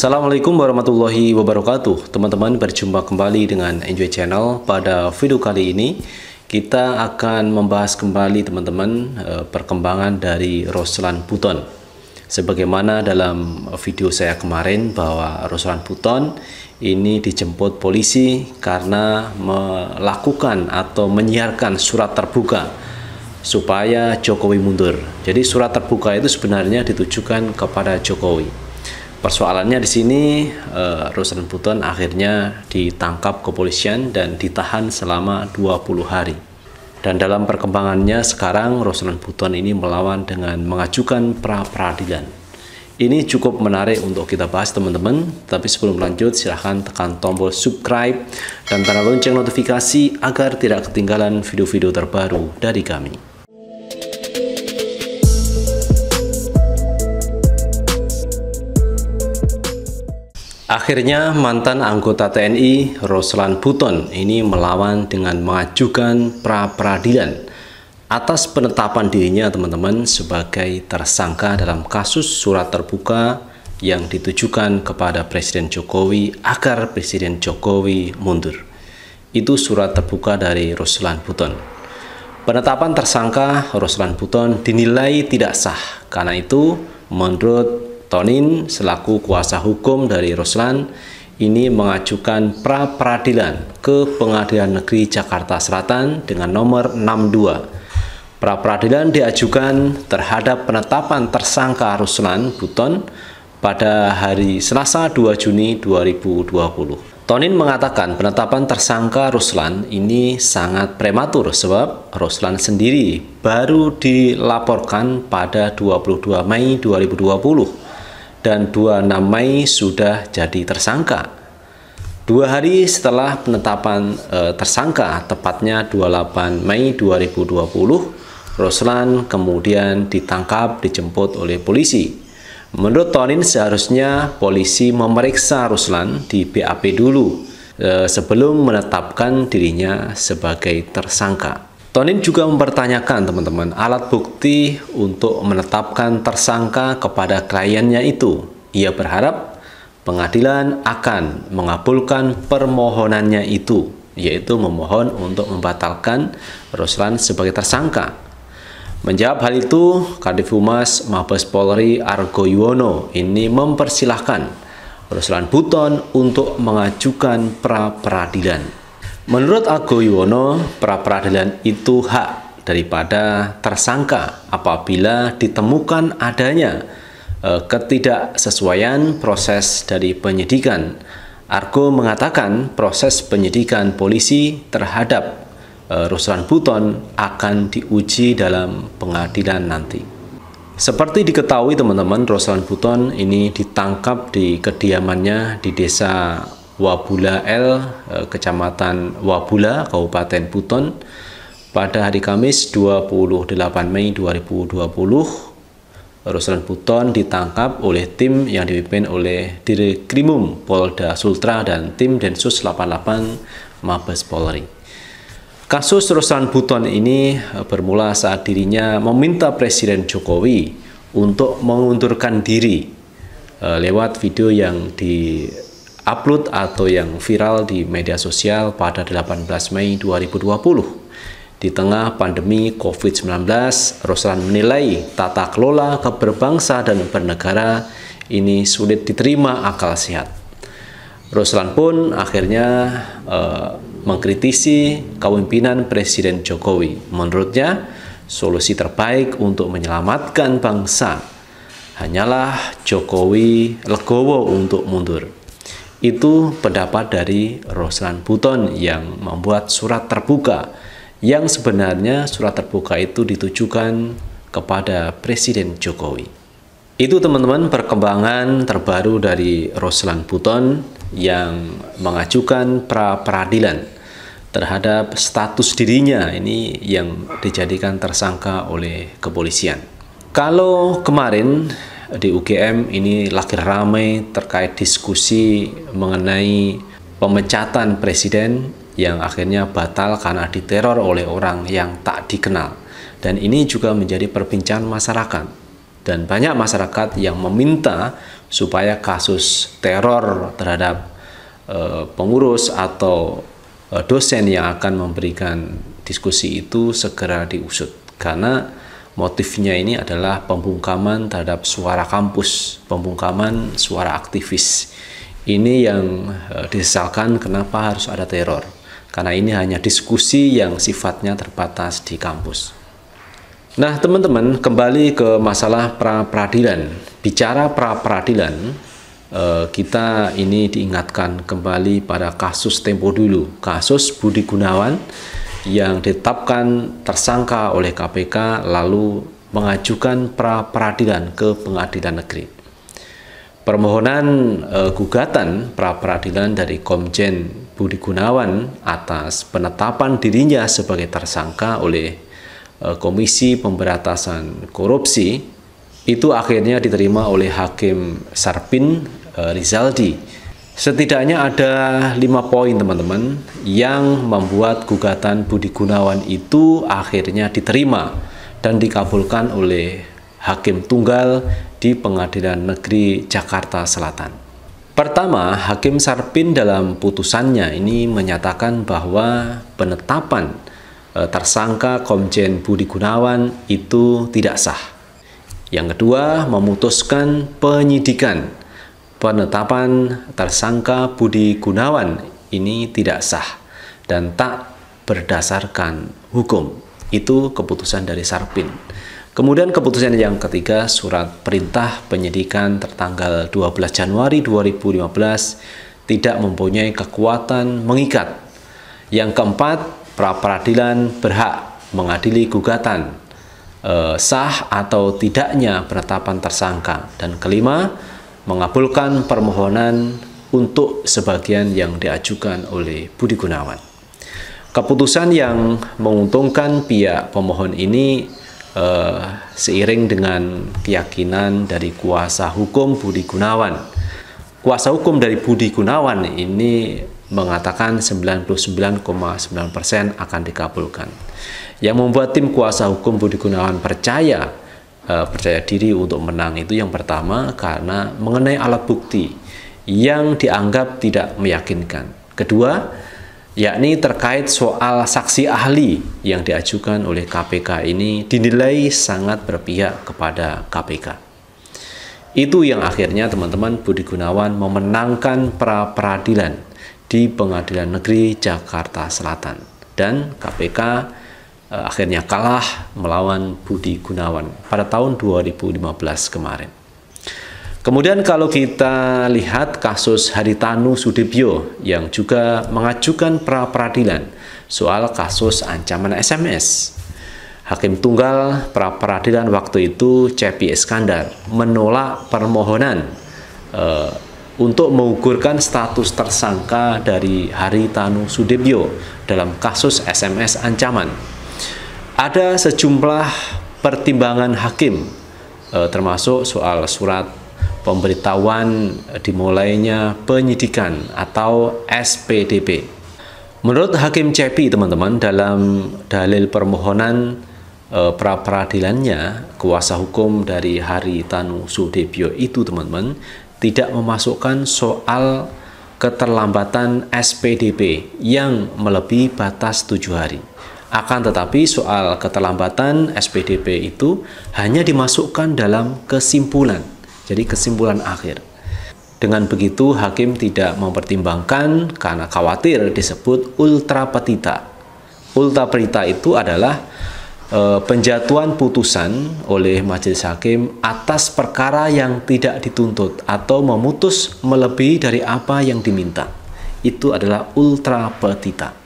Assalamualaikum warahmatullahi wabarakatuh Teman-teman berjumpa kembali dengan Enjoy Channel Pada video kali ini kita akan membahas kembali teman-teman eh, perkembangan dari Roslan Puton Sebagaimana dalam video saya kemarin bahwa Roslan Puton ini dijemput polisi karena melakukan atau menyiarkan surat terbuka supaya Jokowi mundur. Jadi surat terbuka itu sebenarnya ditujukan kepada Jokowi Persoalannya di sini uh, eh, Rosan Puton akhirnya ditangkap kepolisian dan ditahan selama 20 hari. Dan dalam perkembangannya sekarang Rosan Puton ini melawan dengan mengajukan pra peradilan. Ini cukup menarik untuk kita bahas teman-teman, tapi sebelum lanjut silahkan tekan tombol subscribe dan tanda lonceng notifikasi agar tidak ketinggalan video-video terbaru dari kami. Akhirnya mantan anggota TNI Roslan Buton ini melawan dengan mengajukan pra peradilan atas penetapan dirinya teman-teman sebagai tersangka dalam kasus surat terbuka yang ditujukan kepada Presiden Jokowi agar Presiden Jokowi mundur. Itu surat terbuka dari Roslan Buton. Penetapan tersangka Roslan Buton dinilai tidak sah. Karena itu, menurut Tonin selaku kuasa hukum dari Ruslan ini mengajukan pra peradilan ke Pengadilan Negeri Jakarta Selatan dengan nomor 62. Pra peradilan diajukan terhadap penetapan tersangka Ruslan Buton pada hari Selasa 2 Juni 2020. Tonin mengatakan penetapan tersangka Ruslan ini sangat prematur sebab Ruslan sendiri baru dilaporkan pada 22 Mei 2020 dan dua namai sudah jadi tersangka. Dua hari setelah penetapan e, tersangka, tepatnya 28 Mei 2020, Roslan kemudian ditangkap dijemput oleh polisi. Menurut Tonin seharusnya polisi memeriksa Ruslan di BAP dulu e, sebelum menetapkan dirinya sebagai tersangka. Tonin juga mempertanyakan teman-teman alat bukti untuk menetapkan tersangka kepada kliennya itu. Ia berharap pengadilan akan mengabulkan permohonannya itu, yaitu memohon untuk membatalkan Ruslan sebagai tersangka. Menjawab hal itu, Kadif Humas Mabes Polri Argo Yuwono ini mempersilahkan Ruslan Buton untuk mengajukan pra peradilan. Menurut Algo Yuwono, pra-peradilan itu hak daripada tersangka apabila ditemukan adanya eh, ketidaksesuaian proses dari penyidikan. Argo mengatakan proses penyidikan polisi terhadap e, eh, Ruslan Buton akan diuji dalam pengadilan nanti. Seperti diketahui teman-teman, Ruslan Buton ini ditangkap di kediamannya di desa Wabula L, eh, Kecamatan Wabula, Kabupaten Buton, pada hari Kamis 28 Mei 2020, Ruslan Buton ditangkap oleh tim yang dipimpin oleh Direkrimum Polda Sultra dan tim Densus 88 Mabes Polri. Kasus Ruslan Buton ini eh, bermula saat dirinya meminta Presiden Jokowi untuk mengundurkan diri eh, lewat video yang di upload atau yang viral di media sosial pada 18 Mei 2020. Di tengah pandemi COVID-19, Roslan menilai tata kelola keberbangsa dan bernegara ini sulit diterima akal sehat. Roslan pun akhirnya eh, mengkritisi kepemimpinan Presiden Jokowi. Menurutnya, solusi terbaik untuk menyelamatkan bangsa hanyalah Jokowi legowo untuk mundur. Itu pendapat dari Roslan Buton yang membuat surat terbuka yang sebenarnya surat terbuka itu ditujukan kepada Presiden Jokowi. Itu teman-teman perkembangan terbaru dari Roslan Buton yang mengajukan pra peradilan terhadap status dirinya ini yang dijadikan tersangka oleh kepolisian. Kalau kemarin di UGM ini lagi ramai terkait diskusi mengenai pemecatan presiden yang akhirnya batal karena diteror oleh orang yang tak dikenal. Dan ini juga menjadi perbincangan masyarakat. Dan banyak masyarakat yang meminta supaya kasus teror terhadap e, pengurus atau e, dosen yang akan memberikan diskusi itu segera diusut. Karena motifnya ini adalah pembungkaman terhadap suara kampus, pembungkaman suara aktivis. Ini yang e, disesalkan kenapa harus ada teror. Karena ini hanya diskusi yang sifatnya terbatas di kampus. Nah, teman-teman, kembali ke masalah pra peradilan. Bicara pra peradilan, e, kita ini diingatkan kembali pada kasus tempo dulu, kasus Budi Gunawan yang ditetapkan tersangka oleh KPK lalu mengajukan pra peradilan ke pengadilan negeri. Permohonan eh, gugatan pra peradilan dari Komjen Budi Gunawan atas penetapan dirinya sebagai tersangka oleh eh, Komisi Pemberantasan Korupsi itu akhirnya diterima oleh Hakim Sarpin eh, Rizaldi Setidaknya ada lima poin teman-teman yang membuat gugatan Budi Gunawan itu akhirnya diterima dan dikabulkan oleh Hakim Tunggal di Pengadilan Negeri Jakarta Selatan. Pertama, Hakim Sarpin dalam putusannya ini menyatakan bahwa penetapan e, tersangka Komjen Budi Gunawan itu tidak sah. Yang kedua, memutuskan penyidikan penetapan tersangka Budi Gunawan ini tidak sah dan tak berdasarkan hukum. Itu keputusan dari Sarpin. Kemudian keputusan yang ketiga, surat perintah penyidikan tertanggal 12 Januari 2015 tidak mempunyai kekuatan mengikat. Yang keempat, pra peradilan berhak mengadili gugatan eh, sah atau tidaknya penetapan tersangka. Dan kelima, mengabulkan permohonan untuk sebagian yang diajukan oleh Budi Gunawan. Keputusan yang menguntungkan pihak pemohon ini eh, seiring dengan keyakinan dari kuasa hukum Budi Gunawan. Kuasa hukum dari Budi Gunawan ini mengatakan 99,9% akan dikabulkan. Yang membuat tim kuasa hukum Budi Gunawan percaya uh, percaya diri untuk menang itu yang pertama karena mengenai alat bukti yang dianggap tidak meyakinkan. Kedua, yakni terkait soal saksi ahli yang diajukan oleh KPK ini dinilai sangat berpihak kepada KPK. Itu yang akhirnya teman-teman Budi Gunawan memenangkan pra peradilan di Pengadilan Negeri Jakarta Selatan dan KPK uh, akhirnya kalah melawan Budi Gunawan pada tahun 2015 kemarin. Kemudian kalau kita lihat kasus Haritanu Sudibyo yang juga mengajukan pra peradilan soal kasus ancaman SMS. Hakim Tunggal pra peradilan waktu itu Cepi Iskandar menolak permohonan e, untuk mengukurkan status tersangka dari Haritanu Sudibyo dalam kasus SMS ancaman ada sejumlah pertimbangan hakim eh, termasuk soal surat pemberitahuan dimulainya penyidikan atau SPDP. Menurut Hakim Cepi teman-teman dalam dalil permohonan eh, pra peradilannya kuasa hukum dari Hari Tanu Sudebio itu teman-teman tidak memasukkan soal keterlambatan SPDP yang melebihi batas tujuh hari. Akan tetapi soal keterlambatan SPDP itu hanya dimasukkan dalam kesimpulan, jadi kesimpulan akhir. Dengan begitu hakim tidak mempertimbangkan karena khawatir disebut ultra petita. Ultra petita itu adalah e, eh, penjatuhan putusan oleh majelis hakim atas perkara yang tidak dituntut atau memutus melebihi dari apa yang diminta. Itu adalah ultra petita.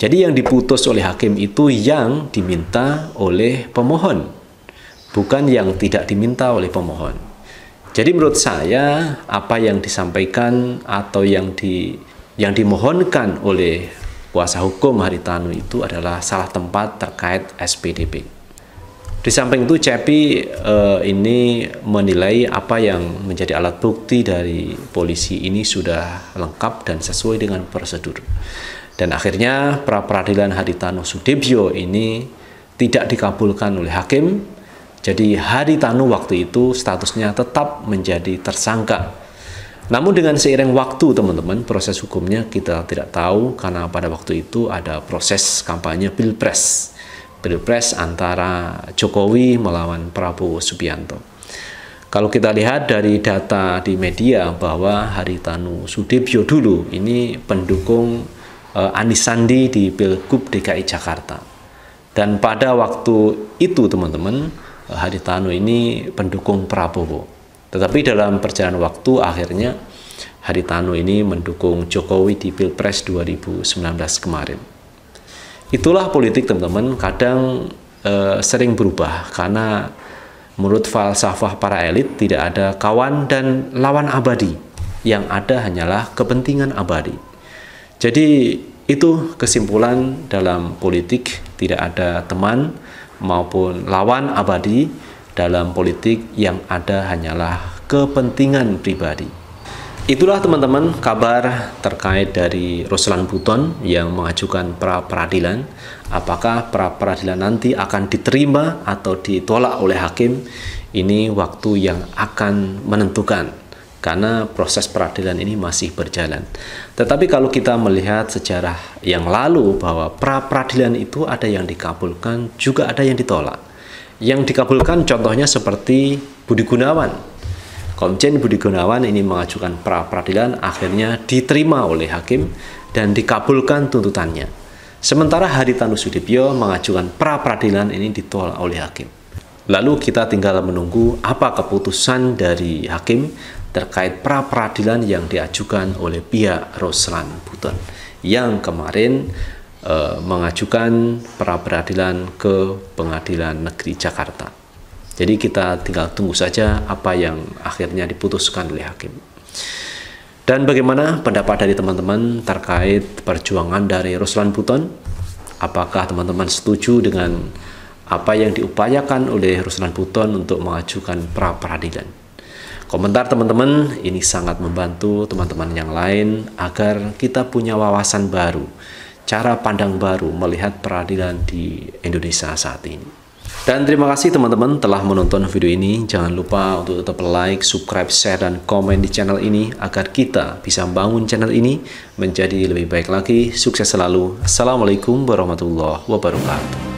Jadi yang diputus oleh hakim itu yang diminta oleh pemohon, bukan yang tidak diminta oleh pemohon. Jadi menurut saya apa yang disampaikan atau yang di yang dimohonkan oleh kuasa hukum Haritanu itu adalah salah tempat terkait SPDP. Di samping itu Cepi eh, ini menilai apa yang menjadi alat bukti dari polisi ini sudah lengkap dan sesuai dengan prosedur. Dan akhirnya pra peradilan Haritano Sudibyo ini tidak dikabulkan oleh hakim. Jadi Haritano waktu itu statusnya tetap menjadi tersangka. Namun dengan seiring waktu teman-teman proses hukumnya kita tidak tahu karena pada waktu itu ada proses kampanye Pilpres. Pilpres antara Jokowi melawan Prabowo Subianto. Kalau kita lihat dari data di media bahwa Haritanu Sudibyo dulu ini pendukung uh, eh, Anis Sandi di Pilgub DKI Jakarta. Dan pada waktu itu teman-teman, eh, Hadi Tanu ini pendukung Prabowo. Tetapi dalam perjalanan waktu akhirnya Hadi Tanu ini mendukung Jokowi di Pilpres 2019 kemarin. Itulah politik teman-teman, kadang eh, sering berubah karena menurut falsafah para elit tidak ada kawan dan lawan abadi, yang ada hanyalah kepentingan abadi. Jadi itu kesimpulan dalam politik tidak ada teman maupun lawan abadi dalam politik yang ada hanyalah kepentingan pribadi. Itulah teman-teman kabar terkait dari Ruslan Buton yang mengajukan pra peradilan. Apakah pra peradilan nanti akan diterima atau ditolak oleh hakim? Ini waktu yang akan menentukan karena proses peradilan ini masih berjalan. Tetapi kalau kita melihat sejarah yang lalu bahwa pra peradilan itu ada yang dikabulkan, juga ada yang ditolak. Yang dikabulkan contohnya seperti Budi Gunawan. Komjen Budi Gunawan ini mengajukan pra peradilan akhirnya diterima oleh hakim dan dikabulkan tuntutannya. Sementara Hari Tanusudibyo mengajukan pra peradilan ini ditolak oleh hakim. Lalu kita tinggal menunggu apa keputusan dari hakim terkait pra peradilan yang diajukan oleh pihak Roslan Puton yang kemarin e, mengajukan pra peradilan ke Pengadilan Negeri Jakarta. Jadi kita tinggal tunggu saja apa yang akhirnya diputuskan oleh hakim. Dan bagaimana pendapat dari teman-teman terkait perjuangan dari Roslan Buton? Apakah teman-teman setuju dengan apa yang diupayakan oleh Ruslan Buton untuk mengajukan pra peradilan? Komentar teman-teman ini sangat membantu teman-teman yang lain agar kita punya wawasan baru, cara pandang baru melihat peradilan di Indonesia saat ini. Dan terima kasih teman-teman telah menonton video ini. Jangan lupa untuk tetap like, subscribe, share, dan komen di channel ini agar kita bisa bangun channel ini menjadi lebih baik lagi. Sukses selalu. Assalamualaikum warahmatullahi wabarakatuh.